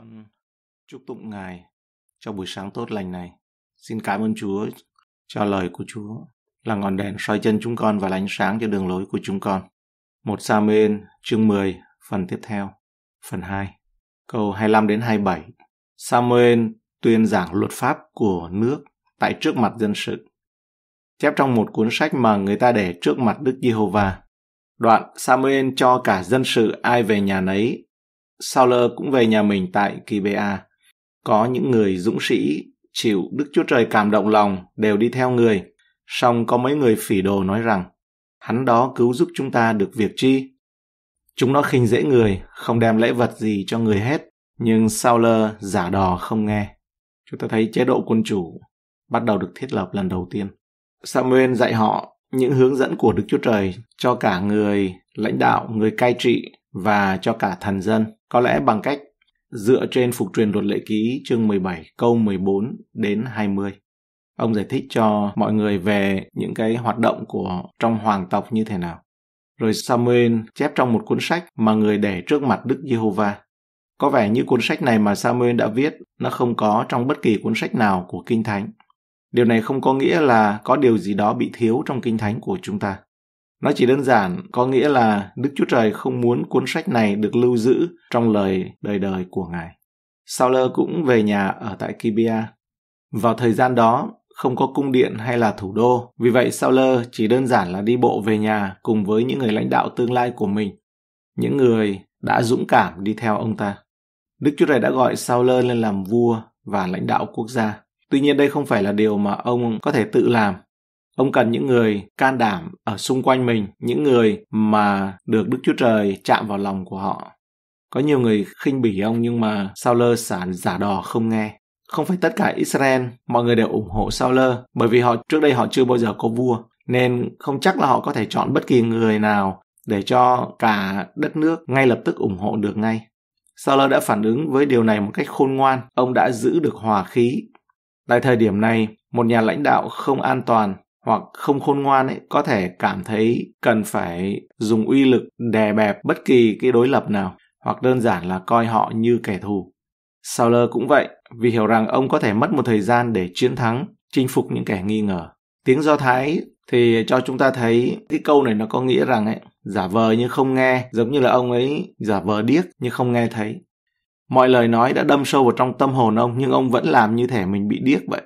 con chúc tụng Ngài cho buổi sáng tốt lành này. Xin cảm ơn Chúa cho lời của Chúa là ngọn đèn soi chân chúng con và là ánh sáng cho đường lối của chúng con. Một Samuel chương 10 phần tiếp theo, phần 2, câu 25 đến 27. Samuel tuyên giảng luật pháp của nước tại trước mặt dân sự. Chép trong một cuốn sách mà người ta để trước mặt Đức Giê-hô-va. Đoạn Samuel cho cả dân sự ai về nhà nấy Sauler cũng về nhà mình tại Kibea. Có những người dũng sĩ chịu Đức Chúa Trời cảm động lòng đều đi theo người, song có mấy người phỉ đồ nói rằng hắn đó cứu giúp chúng ta được việc chi. Chúng nó khinh dễ người, không đem lễ vật gì cho người hết, nhưng Sauler giả đò không nghe. Chúng ta thấy chế độ quân chủ bắt đầu được thiết lập lần đầu tiên. Samuel dạy họ những hướng dẫn của Đức Chúa Trời cho cả người lãnh đạo, người cai trị và cho cả thần dân, có lẽ bằng cách dựa trên phục truyền luật lệ ký chương 17 câu 14 đến 20. Ông giải thích cho mọi người về những cái hoạt động của trong hoàng tộc như thế nào. Rồi Samuel chép trong một cuốn sách mà người để trước mặt Đức Giê-hô-va. Có vẻ như cuốn sách này mà Samuel đã viết nó không có trong bất kỳ cuốn sách nào của Kinh Thánh. Điều này không có nghĩa là có điều gì đó bị thiếu trong Kinh Thánh của chúng ta. Nó chỉ đơn giản có nghĩa là Đức Chúa Trời không muốn cuốn sách này được lưu giữ trong lời đời đời của Ngài. Sauler cũng về nhà ở tại Kibia. Vào thời gian đó, không có cung điện hay là thủ đô, vì vậy Sauler chỉ đơn giản là đi bộ về nhà cùng với những người lãnh đạo tương lai của mình, những người đã dũng cảm đi theo ông ta. Đức Chúa Trời đã gọi Sauler lên làm vua và lãnh đạo quốc gia. Tuy nhiên đây không phải là điều mà ông có thể tự làm Ông cần những người can đảm ở xung quanh mình, những người mà được Đức Chúa Trời chạm vào lòng của họ. Có nhiều người khinh bỉ ông nhưng mà Sauler sản giả đò không nghe. Không phải tất cả Israel, mọi người đều ủng hộ Sauler bởi vì họ trước đây họ chưa bao giờ có vua nên không chắc là họ có thể chọn bất kỳ người nào để cho cả đất nước ngay lập tức ủng hộ được ngay. Sauler đã phản ứng với điều này một cách khôn ngoan, ông đã giữ được hòa khí. Tại thời điểm này, một nhà lãnh đạo không an toàn hoặc không khôn ngoan ấy có thể cảm thấy cần phải dùng uy lực đè bẹp bất kỳ cái đối lập nào hoặc đơn giản là coi họ như kẻ thù. Sauler cũng vậy, vì hiểu rằng ông có thể mất một thời gian để chiến thắng, chinh phục những kẻ nghi ngờ. Tiếng Do Thái thì cho chúng ta thấy cái câu này nó có nghĩa rằng ấy, giả vờ nhưng không nghe, giống như là ông ấy giả vờ điếc nhưng không nghe thấy. Mọi lời nói đã đâm sâu vào trong tâm hồn ông nhưng ông vẫn làm như thể mình bị điếc vậy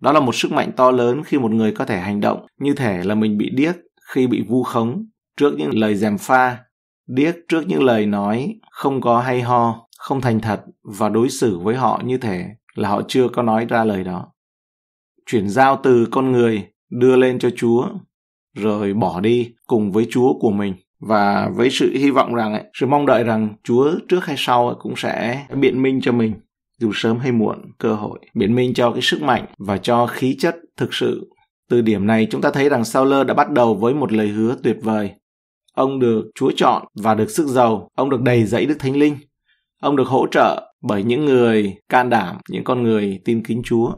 đó là một sức mạnh to lớn khi một người có thể hành động như thể là mình bị điếc khi bị vu khống trước những lời gièm pha, điếc trước những lời nói không có hay ho, không thành thật và đối xử với họ như thể là họ chưa có nói ra lời đó. Chuyển giao từ con người đưa lên cho Chúa rồi bỏ đi cùng với Chúa của mình và với sự hy vọng rằng ấy, sự mong đợi rằng Chúa trước hay sau cũng sẽ biện minh cho mình dù sớm hay muộn cơ hội biện minh cho cái sức mạnh và cho khí chất thực sự từ điểm này chúng ta thấy rằng Sauler đã bắt đầu với một lời hứa tuyệt vời ông được chúa chọn và được sức giàu ông được đầy dẫy đức thánh linh ông được hỗ trợ bởi những người can đảm những con người tin kính chúa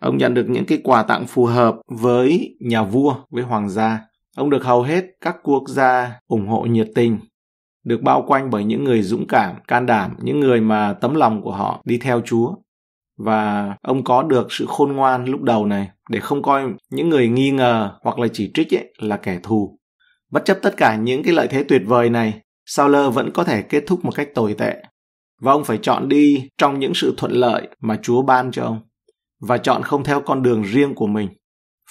ông nhận được những cái quà tặng phù hợp với nhà vua với hoàng gia ông được hầu hết các quốc gia ủng hộ nhiệt tình được bao quanh bởi những người dũng cảm, can đảm, những người mà tấm lòng của họ đi theo Chúa. Và ông có được sự khôn ngoan lúc đầu này để không coi những người nghi ngờ hoặc là chỉ trích ấy là kẻ thù. Bất chấp tất cả những cái lợi thế tuyệt vời này, Sauler vẫn có thể kết thúc một cách tồi tệ. Và ông phải chọn đi trong những sự thuận lợi mà Chúa ban cho ông và chọn không theo con đường riêng của mình.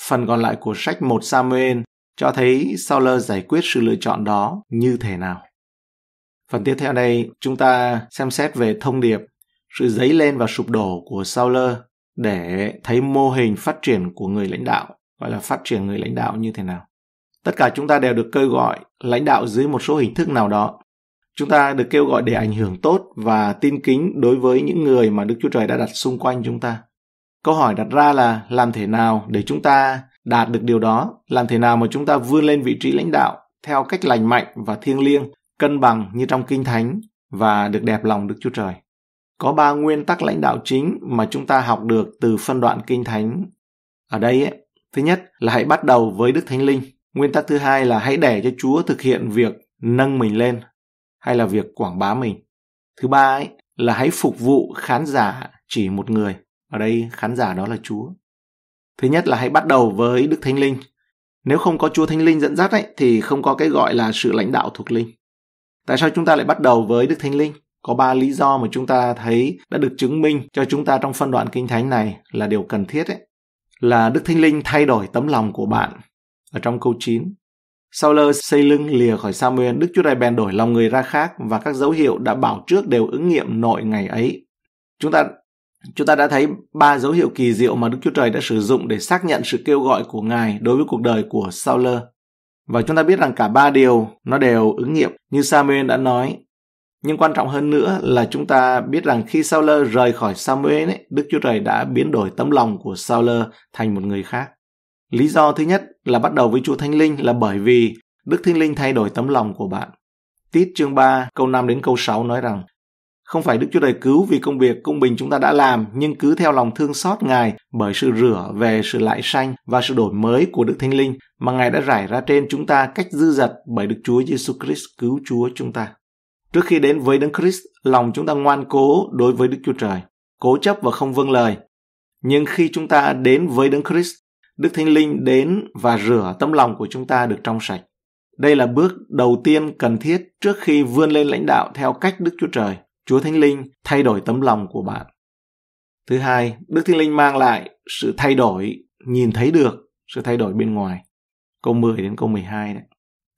Phần còn lại của sách 1 Samuel cho thấy Sauler giải quyết sự lựa chọn đó như thế nào. Phần tiếp theo đây, chúng ta xem xét về thông điệp, sự dấy lên và sụp đổ của Sauler để thấy mô hình phát triển của người lãnh đạo, gọi là phát triển người lãnh đạo như thế nào. Tất cả chúng ta đều được kêu gọi lãnh đạo dưới một số hình thức nào đó. Chúng ta được kêu gọi để ảnh hưởng tốt và tin kính đối với những người mà Đức Chúa Trời đã đặt xung quanh chúng ta. Câu hỏi đặt ra là làm thế nào để chúng ta đạt được điều đó, làm thế nào mà chúng ta vươn lên vị trí lãnh đạo theo cách lành mạnh và thiêng liêng cân bằng như trong Kinh Thánh và được đẹp lòng Đức Chúa Trời. Có ba nguyên tắc lãnh đạo chính mà chúng ta học được từ phân đoạn Kinh Thánh. Ở đây, ấy, thứ nhất là hãy bắt đầu với Đức Thánh Linh. Nguyên tắc thứ hai là hãy để cho Chúa thực hiện việc nâng mình lên hay là việc quảng bá mình. Thứ ba ấy, là hãy phục vụ khán giả chỉ một người. Ở đây khán giả đó là Chúa. Thứ nhất là hãy bắt đầu với Đức Thánh Linh. Nếu không có Chúa Thánh Linh dẫn dắt ấy, thì không có cái gọi là sự lãnh đạo thuộc linh. Tại sao chúng ta lại bắt đầu với Đức Thánh Linh? Có ba lý do mà chúng ta thấy đã được chứng minh cho chúng ta trong phân đoạn kinh thánh này là điều cần thiết ấy. Là Đức Thánh Linh thay đổi tấm lòng của bạn ở trong câu 9. Sau lơ xây lưng lìa khỏi Samuel, Đức Chúa Trời bèn đổi lòng người ra khác và các dấu hiệu đã bảo trước đều ứng nghiệm nội ngày ấy. Chúng ta chúng ta đã thấy ba dấu hiệu kỳ diệu mà Đức Chúa Trời đã sử dụng để xác nhận sự kêu gọi của Ngài đối với cuộc đời của Sauler. Và chúng ta biết rằng cả ba điều nó đều ứng nghiệm như Samuel đã nói. Nhưng quan trọng hơn nữa là chúng ta biết rằng khi Saul rời khỏi Samuel, ấy, Đức Chúa Trời đã biến đổi tấm lòng của Saul thành một người khác. Lý do thứ nhất là bắt đầu với Chúa Thánh Linh là bởi vì Đức Thánh Linh thay đổi tấm lòng của bạn. Tít chương 3 câu 5 đến câu 6 nói rằng không phải Đức Chúa Trời cứu vì công việc công bình chúng ta đã làm, nhưng cứ theo lòng thương xót Ngài bởi sự rửa về sự lại sanh và sự đổi mới của Đức Thánh Linh mà Ngài đã rải ra trên chúng ta cách dư dật bởi Đức Chúa Giêsu Christ cứu Chúa chúng ta. Trước khi đến với Đấng Christ, lòng chúng ta ngoan cố đối với Đức Chúa Trời, cố chấp và không vâng lời. Nhưng khi chúng ta đến với Đấng Christ, Đức Thánh Linh đến và rửa tấm lòng của chúng ta được trong sạch. Đây là bước đầu tiên cần thiết trước khi vươn lên lãnh đạo theo cách Đức Chúa Trời Chúa Thánh Linh thay đổi tấm lòng của bạn. Thứ hai, Đức Thánh Linh mang lại sự thay đổi, nhìn thấy được sự thay đổi bên ngoài. Câu 10 đến câu 12 đấy.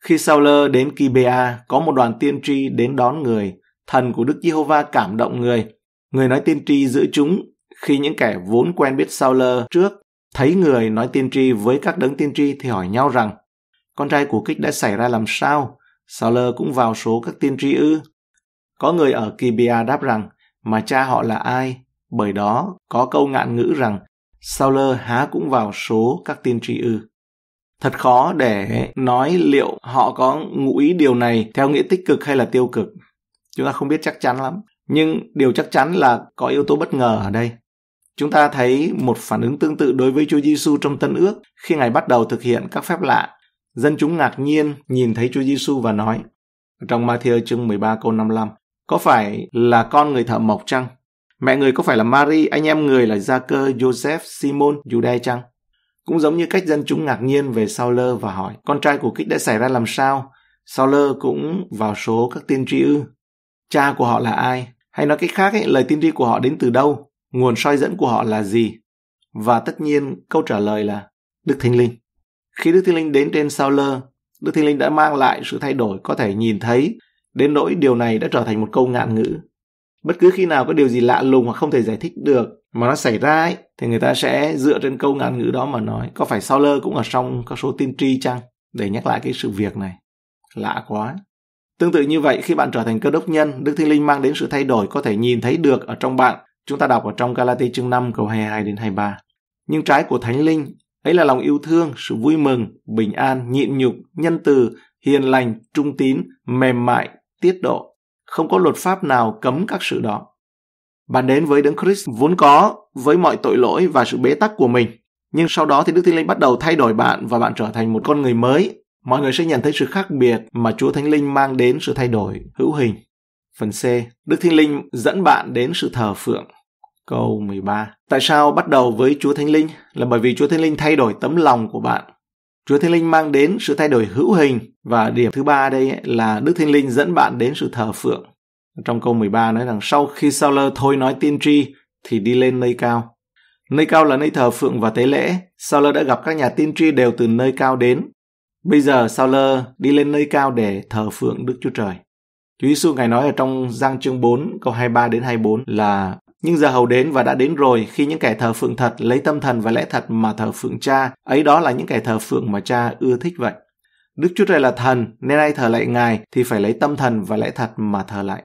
Khi Sauler đến Kibea, có một đoàn tiên tri đến đón người. Thần của Đức Giê-hô-va cảm động người. Người nói tiên tri giữ chúng. Khi những kẻ vốn quen biết Sauler trước, thấy người nói tiên tri với các đấng tiên tri thì hỏi nhau rằng con trai của kích đã xảy ra làm sao? Sauler cũng vào số các tiên tri ư? Có người ở Kibia đáp rằng, mà cha họ là ai? Bởi đó có câu ngạn ngữ rằng, sao lơ há cũng vào số các tiên tri ư. Thật khó để nói liệu họ có ngụ ý điều này theo nghĩa tích cực hay là tiêu cực. Chúng ta không biết chắc chắn lắm. Nhưng điều chắc chắn là có yếu tố bất ngờ ở đây. Chúng ta thấy một phản ứng tương tự đối với Chúa Giêsu trong Tân Ước khi Ngài bắt đầu thực hiện các phép lạ. Dân chúng ngạc nhiên nhìn thấy Chúa Giêsu và nói trong Matthew chương 13 câu 55 có phải là con người thợ mộc chăng? Mẹ người có phải là Mary, anh em người là Gia Cơ, Joseph, Simon, Jude chăng? Cũng giống như cách dân chúng ngạc nhiên về Sauler và hỏi con trai của kích đã xảy ra làm sao? Sauler cũng vào số các tiên tri ư. Cha của họ là ai? Hay nói cách khác, ấy, lời tiên tri của họ đến từ đâu? Nguồn soi dẫn của họ là gì? Và tất nhiên câu trả lời là Đức Thánh Linh. Khi Đức Thánh Linh đến trên Sauler, Đức Thánh Linh đã mang lại sự thay đổi có thể nhìn thấy Đến nỗi điều này đã trở thành một câu ngạn ngữ. Bất cứ khi nào có điều gì lạ lùng hoặc không thể giải thích được mà nó xảy ra ấy, thì người ta sẽ dựa trên câu ngạn ngữ đó mà nói có phải lơ cũng ở trong các số tiên tri chăng? Để nhắc lại cái sự việc này. Lạ quá. Tương tự như vậy, khi bạn trở thành cơ đốc nhân, Đức Thiên Linh mang đến sự thay đổi có thể nhìn thấy được ở trong bạn. Chúng ta đọc ở trong Galati chương 5 câu 22 đến 23. Nhưng trái của Thánh Linh, ấy là lòng yêu thương, sự vui mừng, bình an, nhịn nhục, nhân từ, hiền lành, trung tín, mềm mại, tiết độ. Không có luật pháp nào cấm các sự đó. Bạn đến với Đấng Christ vốn có với mọi tội lỗi và sự bế tắc của mình. Nhưng sau đó thì Đức Thánh Linh bắt đầu thay đổi bạn và bạn trở thành một con người mới. Mọi người sẽ nhận thấy sự khác biệt mà Chúa Thánh Linh mang đến sự thay đổi hữu hình. Phần C, Đức Thánh Linh dẫn bạn đến sự thờ phượng. Câu 13. Tại sao bắt đầu với Chúa Thánh Linh? Là bởi vì Chúa Thánh Linh thay đổi tấm lòng của bạn Chúa Thánh Linh mang đến sự thay đổi hữu hình và điểm thứ ba đây là Đức Thánh Linh dẫn bạn đến sự thờ phượng. Trong câu 13 nói rằng sau khi Sa-lơ thôi nói tiên tri thì đi lên nơi cao. Nơi cao là nơi thờ phượng và tế lễ. lơ đã gặp các nhà tiên tri đều từ nơi cao đến. Bây giờ Sa-lơ đi lên nơi cao để thờ phượng Đức Chúa Trời. Chúa Giêsu ngài nói ở trong Giang chương 4 câu 23 đến 24 là nhưng giờ hầu đến và đã đến rồi khi những kẻ thờ phượng thật lấy tâm thần và lẽ thật mà thờ phượng cha, ấy đó là những kẻ thờ phượng mà cha ưa thích vậy. Đức Chúa Trời là thần, nên ai thờ lại Ngài thì phải lấy tâm thần và lẽ thật mà thờ lại.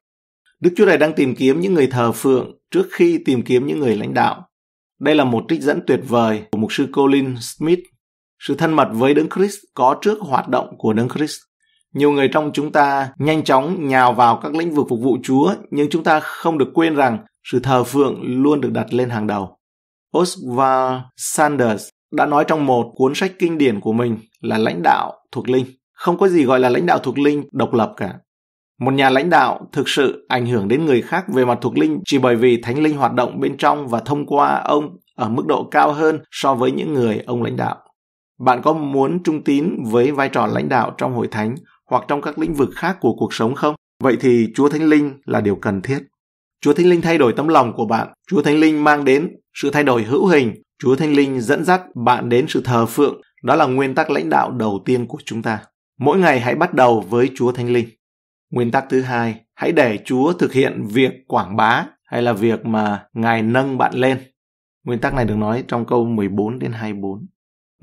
Đức Chúa Trời đang tìm kiếm những người thờ phượng trước khi tìm kiếm những người lãnh đạo. Đây là một trích dẫn tuyệt vời của mục sư Colin Smith. Sự thân mật với Đấng Christ có trước hoạt động của Đấng Christ. Nhiều người trong chúng ta nhanh chóng nhào vào các lĩnh vực phục vụ Chúa, nhưng chúng ta không được quên rằng sự thờ phượng luôn được đặt lên hàng đầu. Oswald Sanders đã nói trong một cuốn sách kinh điển của mình là lãnh đạo thuộc linh. Không có gì gọi là lãnh đạo thuộc linh độc lập cả. Một nhà lãnh đạo thực sự ảnh hưởng đến người khác về mặt thuộc linh chỉ bởi vì thánh linh hoạt động bên trong và thông qua ông ở mức độ cao hơn so với những người ông lãnh đạo. Bạn có muốn trung tín với vai trò lãnh đạo trong hội thánh hoặc trong các lĩnh vực khác của cuộc sống không? Vậy thì Chúa Thánh Linh là điều cần thiết. Chúa Thánh Linh thay đổi tấm lòng của bạn. Chúa Thánh Linh mang đến sự thay đổi hữu hình. Chúa Thánh Linh dẫn dắt bạn đến sự thờ phượng. Đó là nguyên tắc lãnh đạo đầu tiên của chúng ta. Mỗi ngày hãy bắt đầu với Chúa Thánh Linh. Nguyên tắc thứ hai, hãy để Chúa thực hiện việc quảng bá hay là việc mà Ngài nâng bạn lên. Nguyên tắc này được nói trong câu 14 đến 24.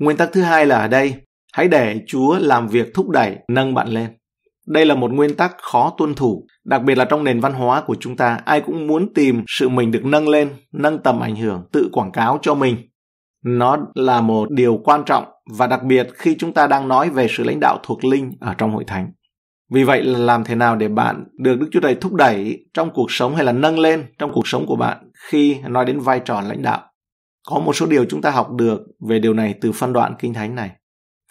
Nguyên tắc thứ hai là ở đây, hãy để Chúa làm việc thúc đẩy nâng bạn lên đây là một nguyên tắc khó tuân thủ đặc biệt là trong nền văn hóa của chúng ta ai cũng muốn tìm sự mình được nâng lên nâng tầm ảnh hưởng tự quảng cáo cho mình nó là một điều quan trọng và đặc biệt khi chúng ta đang nói về sự lãnh đạo thuộc linh ở trong hội thánh vì vậy là làm thế nào để bạn được Đức Chúa Trời thúc đẩy trong cuộc sống hay là nâng lên trong cuộc sống của bạn khi nói đến vai trò lãnh đạo? Có một số điều chúng ta học được về điều này từ phân đoạn Kinh Thánh này.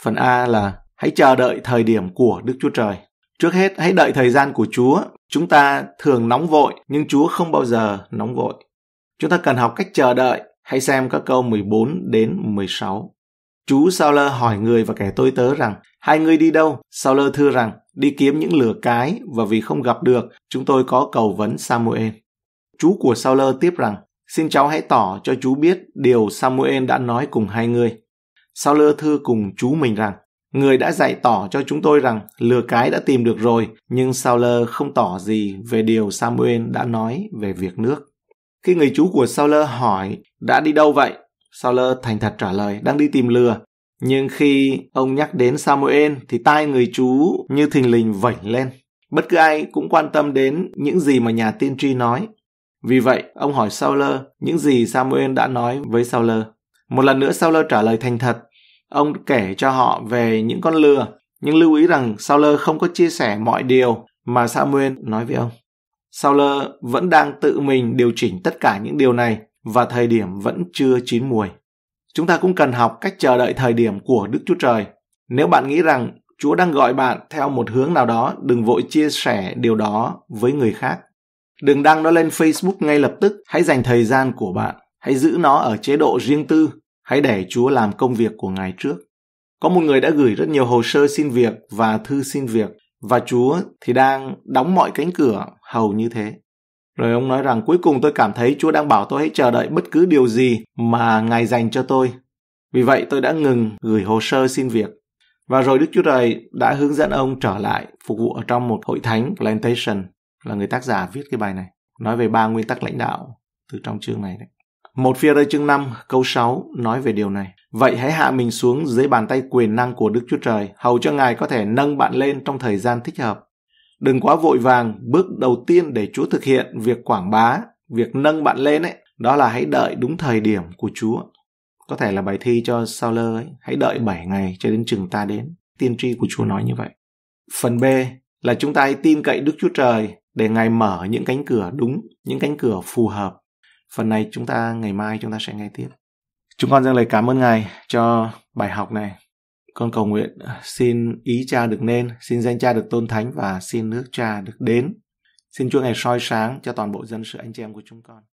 Phần A là hãy chờ đợi thời điểm của Đức Chúa Trời. Trước hết hãy đợi thời gian của Chúa. Chúng ta thường nóng vội nhưng Chúa không bao giờ nóng vội. Chúng ta cần học cách chờ đợi. Hãy xem các câu 14 đến 16. Chú Sao Lơ hỏi người và kẻ tôi tớ rằng, hai người đi đâu? Sauler thưa rằng, đi kiếm những lửa cái và vì không gặp được, chúng tôi có cầu vấn Samuel. Chú của Sauler tiếp rằng, xin cháu hãy tỏ cho chú biết điều Samuel đã nói cùng hai người. Sauler thưa cùng chú mình rằng, Người đã dạy tỏ cho chúng tôi rằng lừa cái đã tìm được rồi, nhưng Sauler không tỏ gì về điều Samuel đã nói về việc nước. Khi người chú của Sauler hỏi đã đi đâu vậy, Sauler thành thật trả lời đang đi tìm lừa. Nhưng khi ông nhắc đến Samuel thì tai người chú như thình lình vẩy lên. Bất cứ ai cũng quan tâm đến những gì mà nhà tiên tri nói. Vì vậy, ông hỏi Sauler những gì Samuel đã nói với Sauler. Một lần nữa Sauler trả lời thành thật ông kể cho họ về những con lừa, nhưng lưu ý rằng Sauler không có chia sẻ mọi điều mà Samuel nói với ông. Sauler vẫn đang tự mình điều chỉnh tất cả những điều này và thời điểm vẫn chưa chín mùi. Chúng ta cũng cần học cách chờ đợi thời điểm của Đức Chúa Trời. Nếu bạn nghĩ rằng Chúa đang gọi bạn theo một hướng nào đó, đừng vội chia sẻ điều đó với người khác. Đừng đăng nó lên Facebook ngay lập tức, hãy dành thời gian của bạn, hãy giữ nó ở chế độ riêng tư Hãy để Chúa làm công việc của Ngài trước. Có một người đã gửi rất nhiều hồ sơ xin việc và thư xin việc và Chúa thì đang đóng mọi cánh cửa hầu như thế. Rồi ông nói rằng cuối cùng tôi cảm thấy Chúa đang bảo tôi hãy chờ đợi bất cứ điều gì mà Ngài dành cho tôi. Vì vậy tôi đã ngừng gửi hồ sơ xin việc. Và rồi Đức Chúa Trời đã hướng dẫn ông trở lại phục vụ ở trong một hội thánh Plantation là người tác giả viết cái bài này. Nói về ba nguyên tắc lãnh đạo từ trong chương này đấy. Một phía rơi chương 5, câu 6 nói về điều này. Vậy hãy hạ mình xuống dưới bàn tay quyền năng của Đức Chúa Trời, hầu cho Ngài có thể nâng bạn lên trong thời gian thích hợp. Đừng quá vội vàng, bước đầu tiên để Chúa thực hiện việc quảng bá, việc nâng bạn lên ấy, đó là hãy đợi đúng thời điểm của Chúa. Có thể là bài thi cho sao lơ ấy, hãy đợi 7 ngày cho đến chừng ta đến. Tiên tri của Chúa nói như vậy. Phần B là chúng ta hãy tin cậy Đức Chúa Trời để Ngài mở những cánh cửa đúng, những cánh cửa phù hợp phần này chúng ta ngày mai chúng ta sẽ nghe tiếp chúng con dâng lời cảm ơn ngài cho bài học này con cầu nguyện xin ý cha được nên xin danh cha được tôn thánh và xin nước cha được đến xin chúa ngày soi sáng cho toàn bộ dân sự anh chị em của chúng con